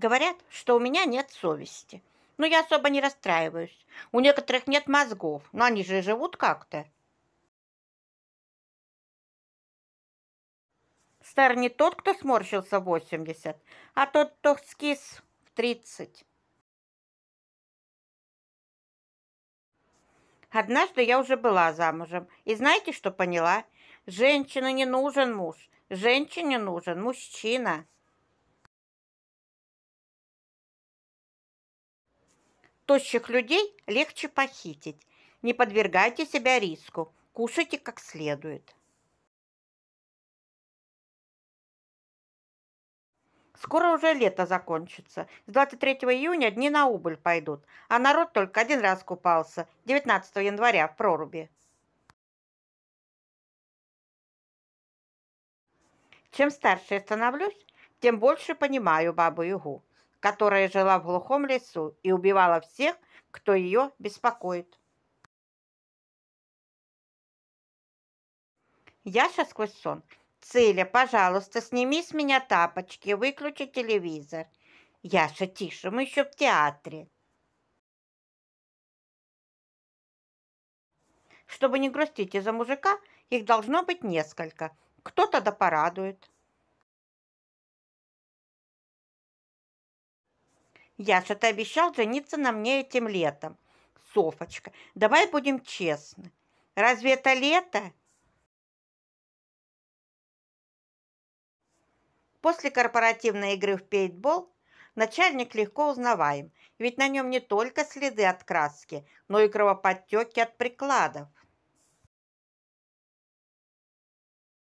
Говорят, что у меня нет совести. Но я особо не расстраиваюсь. У некоторых нет мозгов, но они же живут как-то. Стар не тот, кто сморщился в 80, а тот, кто скис в 30. Однажды я уже была замужем. И знаете, что поняла? Женщине не нужен муж. Женщине нужен мужчина. Тощих людей легче похитить. Не подвергайте себя риску. Кушайте как следует. Скоро уже лето закончится. С 23 июня дни на убыль пойдут, а народ только один раз купался, 19 января в проруби. Чем старше я становлюсь, тем больше понимаю бабу-ягу которая жила в глухом лесу и убивала всех, кто ее беспокоит. Яша сквозь сон. «Циля, пожалуйста, сними с меня тапочки, выключи телевизор». «Яша, тише, мы еще в театре». Чтобы не грустить из-за мужика, их должно быть несколько. Кто-то да порадует. Я что-то обещал жениться на мне этим летом. Софочка, давай будем честны. Разве это лето? После корпоративной игры в пейтбол начальник легко узнаваем, ведь на нем не только следы от краски, но и кровоподтеки от прикладов.